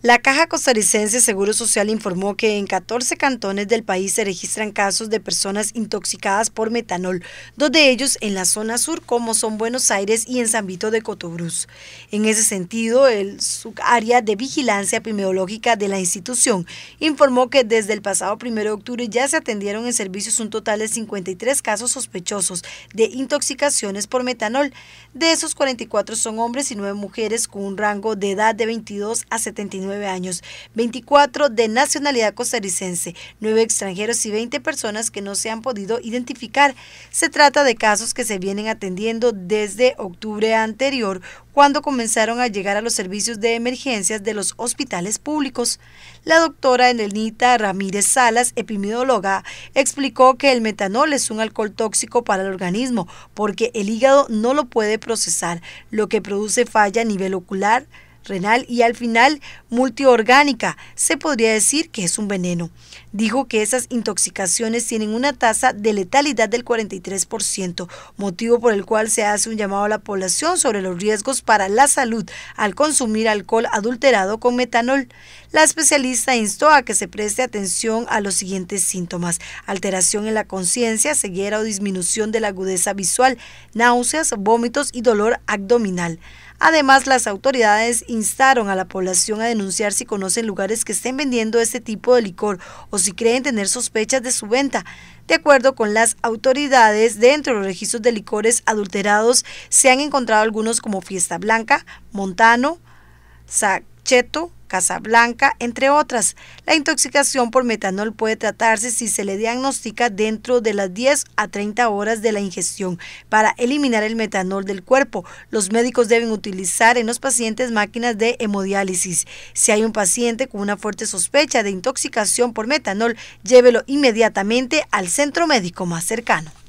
La Caja Costarricense Seguro Social informó que en 14 cantones del país se registran casos de personas intoxicadas por metanol, dos de ellos en la zona sur como son Buenos Aires y en San Vito de Cotobruz. En ese sentido, el área de vigilancia epidemiológica de la institución informó que desde el pasado 1 de octubre ya se atendieron en servicios un total de 53 casos sospechosos de intoxicaciones por metanol. De esos 44 son hombres y 9 mujeres con un rango de edad de 22 a 79 años, 24 de nacionalidad costarricense, 9 extranjeros y 20 personas que no se han podido identificar. Se trata de casos que se vienen atendiendo desde octubre anterior, cuando comenzaron a llegar a los servicios de emergencias de los hospitales públicos. La doctora Enelita Ramírez Salas, epidemióloga, explicó que el metanol es un alcohol tóxico para el organismo porque el hígado no lo puede procesar, lo que produce falla a nivel ocular, renal y al final multiorgánica. Se podría decir que es un veneno. Dijo que esas intoxicaciones tienen una tasa de letalidad del 43%, motivo por el cual se hace un llamado a la población sobre los riesgos para la salud al consumir alcohol adulterado con metanol. La especialista instó a que se preste atención a los siguientes síntomas. Alteración en la conciencia, ceguera o disminución de la agudeza visual, náuseas, vómitos y dolor abdominal. Además, las autoridades instaron a la población a denunciar si conocen lugares que estén vendiendo este tipo de licor o si creen tener sospechas de su venta. De acuerdo con las autoridades, dentro de los registros de licores adulterados se han encontrado algunos como Fiesta Blanca, Montano, Sacheto, Casablanca, entre otras. La intoxicación por metanol puede tratarse si se le diagnostica dentro de las 10 a 30 horas de la ingestión para eliminar el metanol del cuerpo. Los médicos deben utilizar en los pacientes máquinas de hemodiálisis. Si hay un paciente con una fuerte sospecha de intoxicación por metanol, llévelo inmediatamente al centro médico más cercano.